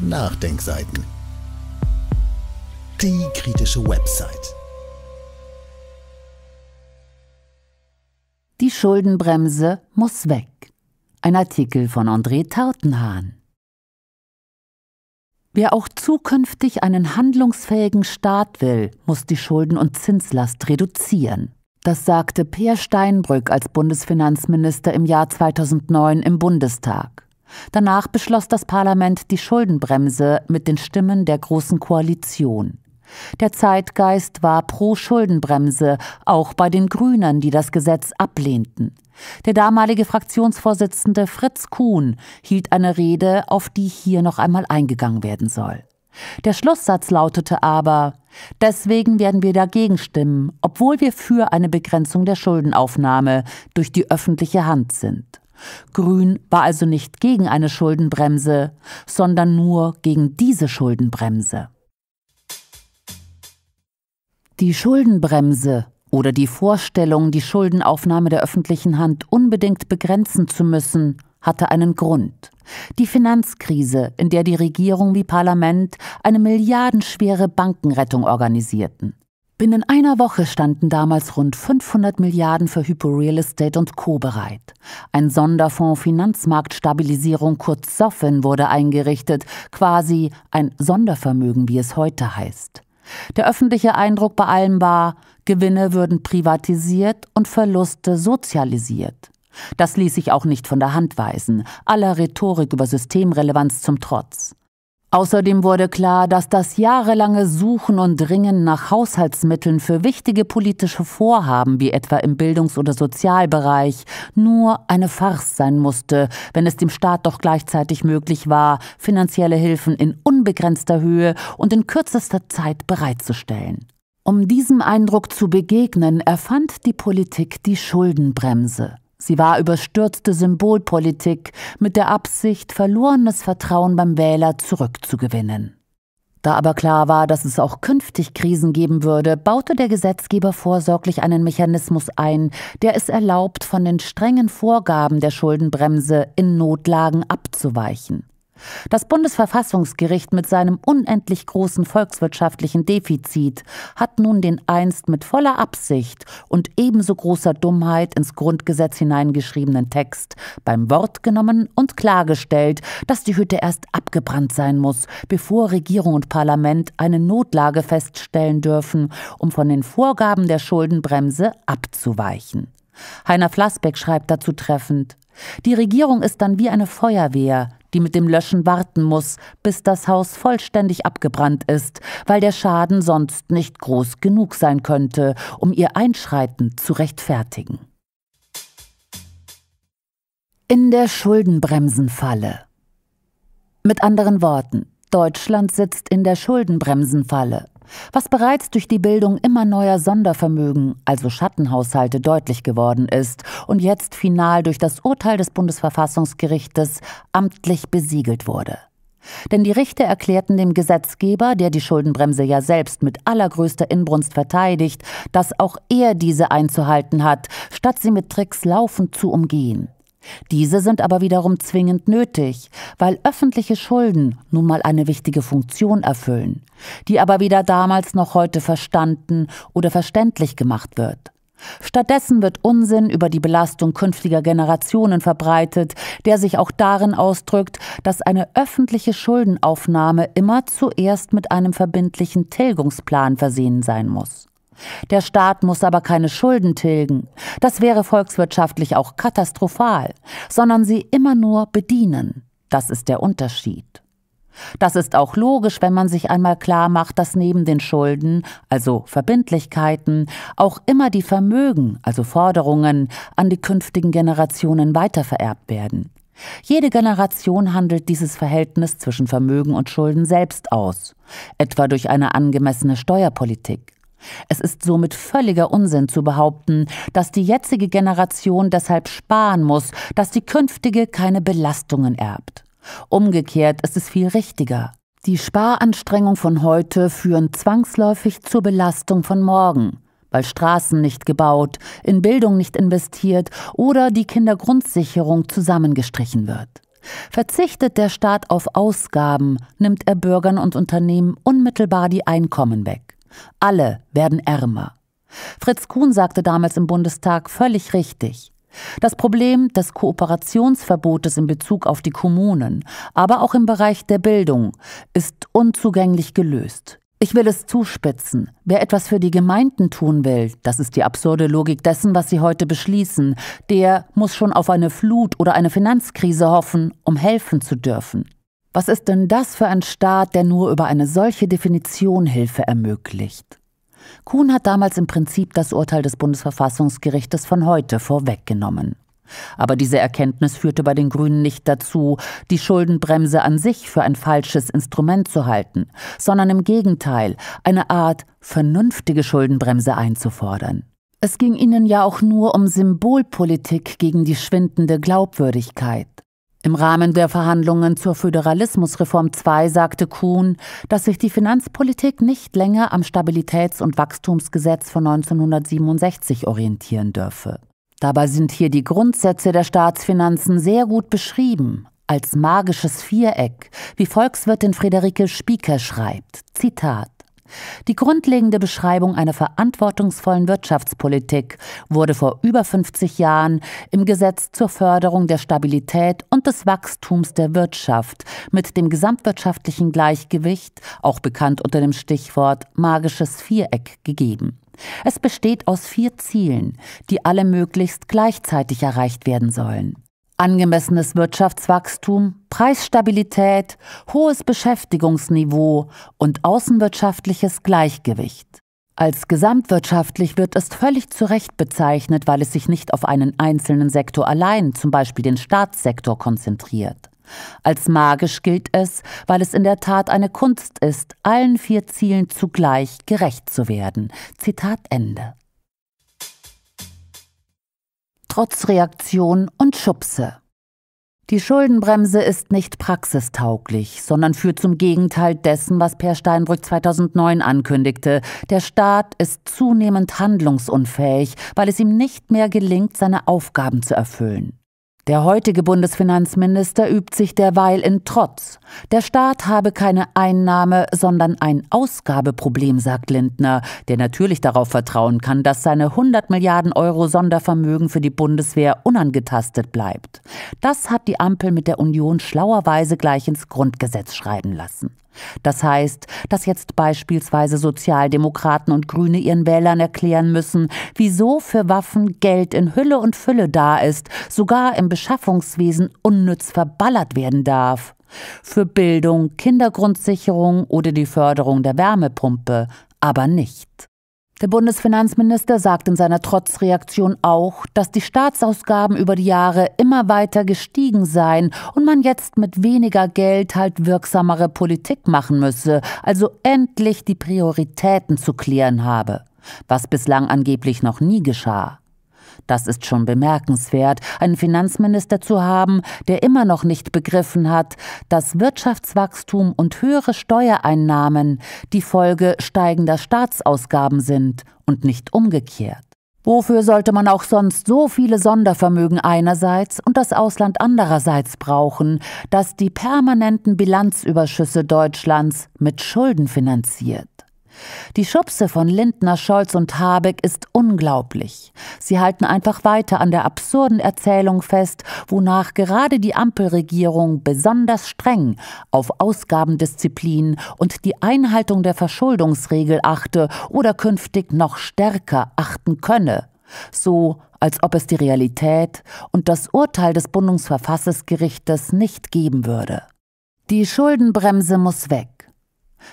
Nachdenkseiten. Die kritische Website. Die Schuldenbremse muss weg. Ein Artikel von André Tartenhahn. Wer auch zukünftig einen handlungsfähigen Staat will, muss die Schulden- und Zinslast reduzieren. Das sagte Peer Steinbrück als Bundesfinanzminister im Jahr 2009 im Bundestag. Danach beschloss das Parlament die Schuldenbremse mit den Stimmen der Großen Koalition. Der Zeitgeist war pro Schuldenbremse, auch bei den Grünen, die das Gesetz ablehnten. Der damalige Fraktionsvorsitzende Fritz Kuhn hielt eine Rede, auf die hier noch einmal eingegangen werden soll. Der Schlusssatz lautete aber Deswegen werden wir dagegen stimmen, obwohl wir für eine Begrenzung der Schuldenaufnahme durch die öffentliche Hand sind. Grün war also nicht gegen eine Schuldenbremse, sondern nur gegen diese Schuldenbremse. Die Schuldenbremse oder die Vorstellung, die Schuldenaufnahme der öffentlichen Hand unbedingt begrenzen zu müssen, hatte einen Grund. Die Finanzkrise, in der die Regierung wie Parlament eine milliardenschwere Bankenrettung organisierten. Binnen einer Woche standen damals rund 500 Milliarden für Hypo Real Estate und Co. bereit. Ein Sonderfonds Finanzmarktstabilisierung, kurz SOFIN, wurde eingerichtet, quasi ein Sondervermögen, wie es heute heißt. Der öffentliche Eindruck bei allem war, Gewinne würden privatisiert und Verluste sozialisiert. Das ließ sich auch nicht von der Hand weisen, aller Rhetorik über Systemrelevanz zum Trotz. Außerdem wurde klar, dass das jahrelange Suchen und Dringen nach Haushaltsmitteln für wichtige politische Vorhaben wie etwa im Bildungs- oder Sozialbereich nur eine Farce sein musste, wenn es dem Staat doch gleichzeitig möglich war, finanzielle Hilfen in unbegrenzter Höhe und in kürzester Zeit bereitzustellen. Um diesem Eindruck zu begegnen, erfand die Politik die Schuldenbremse. Sie war überstürzte Symbolpolitik mit der Absicht, verlorenes Vertrauen beim Wähler zurückzugewinnen. Da aber klar war, dass es auch künftig Krisen geben würde, baute der Gesetzgeber vorsorglich einen Mechanismus ein, der es erlaubt, von den strengen Vorgaben der Schuldenbremse in Notlagen abzuweichen. Das Bundesverfassungsgericht mit seinem unendlich großen volkswirtschaftlichen Defizit hat nun den einst mit voller Absicht und ebenso großer Dummheit ins Grundgesetz hineingeschriebenen Text beim Wort genommen und klargestellt, dass die Hütte erst abgebrannt sein muss, bevor Regierung und Parlament eine Notlage feststellen dürfen, um von den Vorgaben der Schuldenbremse abzuweichen. Heiner Flassbeck schreibt dazu treffend, die Regierung ist dann wie eine Feuerwehr, die mit dem Löschen warten muss, bis das Haus vollständig abgebrannt ist, weil der Schaden sonst nicht groß genug sein könnte, um ihr Einschreiten zu rechtfertigen. In der Schuldenbremsenfalle. Mit anderen Worten, Deutschland sitzt in der Schuldenbremsenfalle was bereits durch die Bildung immer neuer Sondervermögen, also Schattenhaushalte, deutlich geworden ist und jetzt final durch das Urteil des Bundesverfassungsgerichtes amtlich besiegelt wurde. Denn die Richter erklärten dem Gesetzgeber, der die Schuldenbremse ja selbst mit allergrößter Inbrunst verteidigt, dass auch er diese einzuhalten hat, statt sie mit Tricks laufend zu umgehen. Diese sind aber wiederum zwingend nötig, weil öffentliche Schulden nun mal eine wichtige Funktion erfüllen, die aber weder damals noch heute verstanden oder verständlich gemacht wird. Stattdessen wird Unsinn über die Belastung künftiger Generationen verbreitet, der sich auch darin ausdrückt, dass eine öffentliche Schuldenaufnahme immer zuerst mit einem verbindlichen Tilgungsplan versehen sein muss. Der Staat muss aber keine Schulden tilgen. Das wäre volkswirtschaftlich auch katastrophal, sondern sie immer nur bedienen. Das ist der Unterschied. Das ist auch logisch, wenn man sich einmal klar macht, dass neben den Schulden, also Verbindlichkeiten, auch immer die Vermögen, also Forderungen, an die künftigen Generationen weitervererbt werden. Jede Generation handelt dieses Verhältnis zwischen Vermögen und Schulden selbst aus, etwa durch eine angemessene Steuerpolitik. Es ist somit völliger Unsinn zu behaupten, dass die jetzige Generation deshalb sparen muss, dass die künftige keine Belastungen erbt. Umgekehrt ist es viel richtiger. Die Sparanstrengungen von heute führen zwangsläufig zur Belastung von morgen, weil Straßen nicht gebaut, in Bildung nicht investiert oder die Kindergrundsicherung zusammengestrichen wird. Verzichtet der Staat auf Ausgaben, nimmt er Bürgern und Unternehmen unmittelbar die Einkommen weg. Alle werden ärmer. Fritz Kuhn sagte damals im Bundestag völlig richtig, das Problem des Kooperationsverbotes in Bezug auf die Kommunen, aber auch im Bereich der Bildung, ist unzugänglich gelöst. Ich will es zuspitzen. Wer etwas für die Gemeinden tun will, das ist die absurde Logik dessen, was sie heute beschließen, der muss schon auf eine Flut oder eine Finanzkrise hoffen, um helfen zu dürfen. Was ist denn das für ein Staat, der nur über eine solche Definition Hilfe ermöglicht? Kuhn hat damals im Prinzip das Urteil des Bundesverfassungsgerichtes von heute vorweggenommen. Aber diese Erkenntnis führte bei den Grünen nicht dazu, die Schuldenbremse an sich für ein falsches Instrument zu halten, sondern im Gegenteil, eine Art vernünftige Schuldenbremse einzufordern. Es ging ihnen ja auch nur um Symbolpolitik gegen die schwindende Glaubwürdigkeit. Im Rahmen der Verhandlungen zur Föderalismusreform II sagte Kuhn, dass sich die Finanzpolitik nicht länger am Stabilitäts- und Wachstumsgesetz von 1967 orientieren dürfe. Dabei sind hier die Grundsätze der Staatsfinanzen sehr gut beschrieben, als magisches Viereck, wie Volkswirtin Friederike Spieker schreibt. Zitat. Die grundlegende Beschreibung einer verantwortungsvollen Wirtschaftspolitik wurde vor über 50 Jahren im Gesetz zur Förderung der Stabilität und des Wachstums der Wirtschaft mit dem gesamtwirtschaftlichen Gleichgewicht, auch bekannt unter dem Stichwort magisches Viereck, gegeben. Es besteht aus vier Zielen, die alle möglichst gleichzeitig erreicht werden sollen. Angemessenes Wirtschaftswachstum, Preisstabilität, hohes Beschäftigungsniveau und außenwirtschaftliches Gleichgewicht. Als gesamtwirtschaftlich wird es völlig zu Recht bezeichnet, weil es sich nicht auf einen einzelnen Sektor allein, zum Beispiel den Staatssektor, konzentriert. Als magisch gilt es, weil es in der Tat eine Kunst ist, allen vier Zielen zugleich gerecht zu werden. Zitat Ende. Trotzreaktion und Schubse. Die Schuldenbremse ist nicht praxistauglich, sondern führt zum Gegenteil dessen, was Per Steinbrück 2009 ankündigte. Der Staat ist zunehmend handlungsunfähig, weil es ihm nicht mehr gelingt, seine Aufgaben zu erfüllen. Der heutige Bundesfinanzminister übt sich derweil in Trotz. Der Staat habe keine Einnahme, sondern ein Ausgabeproblem, sagt Lindner, der natürlich darauf vertrauen kann, dass seine 100 Milliarden Euro Sondervermögen für die Bundeswehr unangetastet bleibt. Das hat die Ampel mit der Union schlauerweise gleich ins Grundgesetz schreiben lassen. Das heißt, dass jetzt beispielsweise Sozialdemokraten und Grüne ihren Wählern erklären müssen, wieso für Waffen Geld in Hülle und Fülle da ist, sogar im Beschaffungswesen unnütz verballert werden darf. Für Bildung, Kindergrundsicherung oder die Förderung der Wärmepumpe aber nicht. Der Bundesfinanzminister sagt in seiner Trotzreaktion auch, dass die Staatsausgaben über die Jahre immer weiter gestiegen seien und man jetzt mit weniger Geld halt wirksamere Politik machen müsse, also endlich die Prioritäten zu klären habe, was bislang angeblich noch nie geschah. Das ist schon bemerkenswert, einen Finanzminister zu haben, der immer noch nicht begriffen hat, dass Wirtschaftswachstum und höhere Steuereinnahmen die Folge steigender Staatsausgaben sind und nicht umgekehrt. Wofür sollte man auch sonst so viele Sondervermögen einerseits und das Ausland andererseits brauchen, das die permanenten Bilanzüberschüsse Deutschlands mit Schulden finanziert? Die Schubse von Lindner, Scholz und Habeck ist unglaublich. Sie halten einfach weiter an der absurden Erzählung fest, wonach gerade die Ampelregierung besonders streng auf Ausgabendisziplin und die Einhaltung der Verschuldungsregel achte oder künftig noch stärker achten könne. So als ob es die Realität und das Urteil des Bundesverfassungsgerichtes nicht geben würde. Die Schuldenbremse muss weg.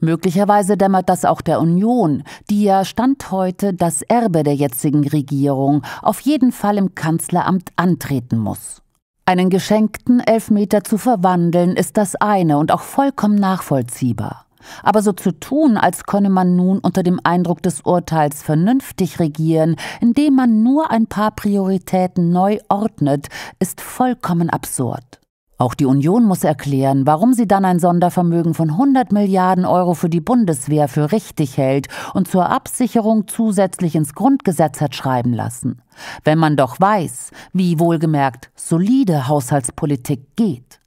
Möglicherweise dämmert das auch der Union, die ja Stand heute das Erbe der jetzigen Regierung auf jeden Fall im Kanzleramt antreten muss. Einen geschenkten Elfmeter zu verwandeln, ist das eine und auch vollkommen nachvollziehbar. Aber so zu tun, als könne man nun unter dem Eindruck des Urteils vernünftig regieren, indem man nur ein paar Prioritäten neu ordnet, ist vollkommen absurd. Auch die Union muss erklären, warum sie dann ein Sondervermögen von 100 Milliarden Euro für die Bundeswehr für richtig hält und zur Absicherung zusätzlich ins Grundgesetz hat schreiben lassen. Wenn man doch weiß, wie wohlgemerkt solide Haushaltspolitik geht.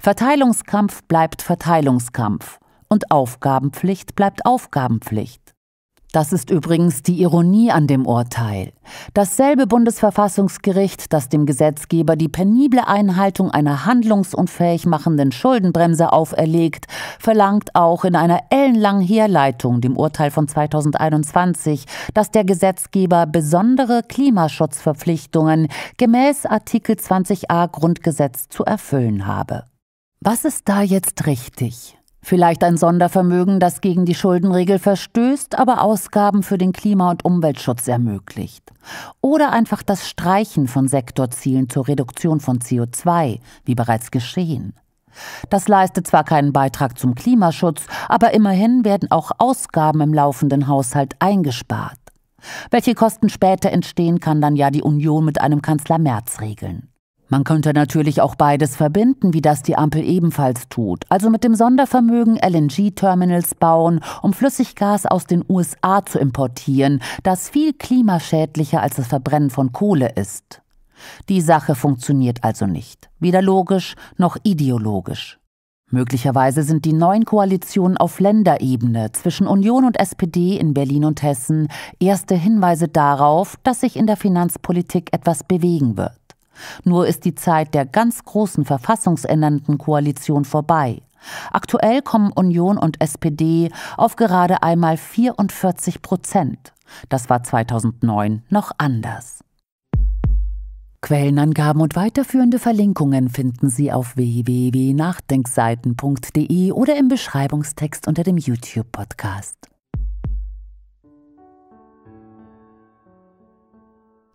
Verteilungskampf bleibt Verteilungskampf und Aufgabenpflicht bleibt Aufgabenpflicht. Das ist übrigens die Ironie an dem Urteil. Dasselbe Bundesverfassungsgericht, das dem Gesetzgeber die penible Einhaltung einer handlungsunfähig machenden Schuldenbremse auferlegt, verlangt auch in einer ellenlangen Herleitung, dem Urteil von 2021, dass der Gesetzgeber besondere Klimaschutzverpflichtungen gemäß Artikel 20a Grundgesetz zu erfüllen habe. Was ist da jetzt richtig? Vielleicht ein Sondervermögen, das gegen die Schuldenregel verstößt, aber Ausgaben für den Klima- und Umweltschutz ermöglicht. Oder einfach das Streichen von Sektorzielen zur Reduktion von CO2, wie bereits geschehen. Das leistet zwar keinen Beitrag zum Klimaschutz, aber immerhin werden auch Ausgaben im laufenden Haushalt eingespart. Welche Kosten später entstehen, kann dann ja die Union mit einem Kanzler Merz regeln. Man könnte natürlich auch beides verbinden, wie das die Ampel ebenfalls tut. Also mit dem Sondervermögen LNG-Terminals bauen, um Flüssiggas aus den USA zu importieren, das viel klimaschädlicher als das Verbrennen von Kohle ist. Die Sache funktioniert also nicht, weder logisch noch ideologisch. Möglicherweise sind die neuen Koalitionen auf Länderebene zwischen Union und SPD in Berlin und Hessen erste Hinweise darauf, dass sich in der Finanzpolitik etwas bewegen wird. Nur ist die Zeit der ganz großen verfassungsändernden Koalition vorbei. Aktuell kommen Union und SPD auf gerade einmal 44 Prozent. Das war 2009 noch anders. Quellenangaben und weiterführende Verlinkungen finden Sie auf www.nachdenkseiten.de oder im Beschreibungstext unter dem YouTube-Podcast.